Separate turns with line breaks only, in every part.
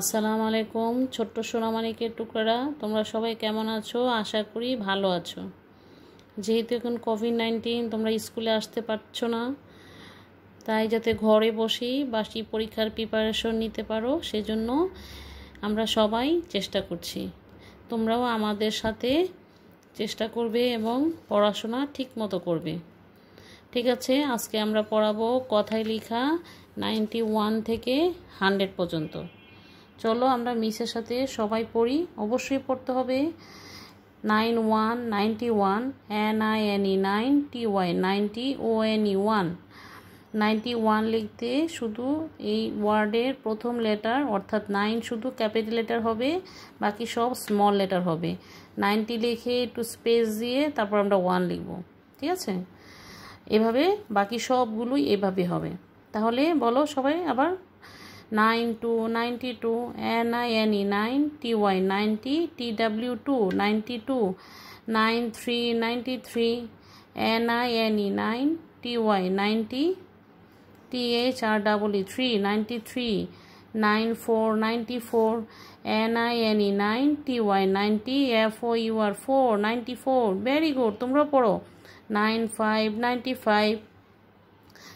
আসসালামু আলাইকুম ছোট্ট সোনামানিকের টুকরারা তোমরা সবাই কেমন আছো আশা করি ভালো আছো যেহেতু এখন কোভিড নাইন্টিন তোমরা স্কুলে আসতে পারছো না তাই যাতে ঘরে বসেই বাসি পরীক্ষার প্রিপারেশন নিতে পারো সেজন্য আমরা সবাই চেষ্টা করছি তোমরাও আমাদের সাথে চেষ্টা করবে এবং পড়াশোনা ঠিক মতো করবে ঠিক আছে আজকে আমরা পড়াবো কথায় লেখা নাইনটি ওয়ান থেকে হান্ড্রেড পর্যন্ত চলো আমরা মিসের সাথে সবাই পড়ি অবশ্যই পড়তে হবে nine one ninety one N I N E nine T Y ninety O N E one ninety one লিখতে শুধু এই ওয়ার্ডের প্রথম লেটার অর্থাৎ নাইন শুধু ক্যাপিটাল লেটার হবে বাকি সব স্মল লেটার হবে নাইনটি লিখে একটু স্পেস দিয়ে তারপর আমরা ওয়ান লিখব ঠিক আছে এভাবে বাকি সবগুলোই এভাবে হবে তাহলে বলো সবাই আবার nine two ninety two n i n e nine t y ninety t w two ninety two nine three ninety three n i n e very good তোমরা পড়ো nine five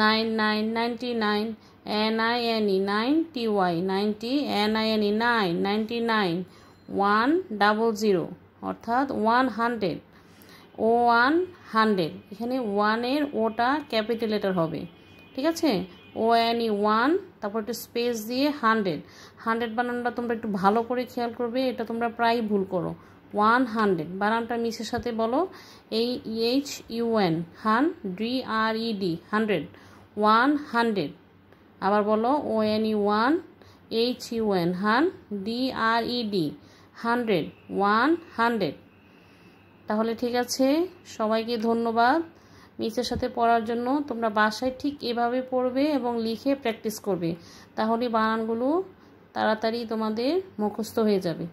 nine nine ninety nine n i n e nine t y ninety n i n e nine ninety nine one double zero অর্থাৎ one hundred O one hundred এখানে ওয়ানের ওটা capital letter হবে ঠিক আছে ও N E one তারপর একটু space দিয়ে হান্ড্রেড হান্ড্রেড বানানোটা তোমরা একটু ভালো করে খেয়াল করবে এটা তোমরা প্রায় ভুল করো ওয়ান হান্ড্রেড বানানটা মিসের সাথে বলো এই H e U N hun D R E D hundred one hundred আবার বলো O N E one H U N hun D R E D hundred one hundred তাহলে ঠিক আছে সবাইকে ধন্যবাদ মিসের সাথে পড়ার জন্য তোমরা বাসায় ঠিক এভাবে পড়বে এবং লিখে প্র্যাকটিস করবে তাহলে বানানগুলো তাড়াতাড়ি তোমাদের মুখস্থ হয়ে যাবে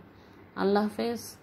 আল্লাহ হাফেজ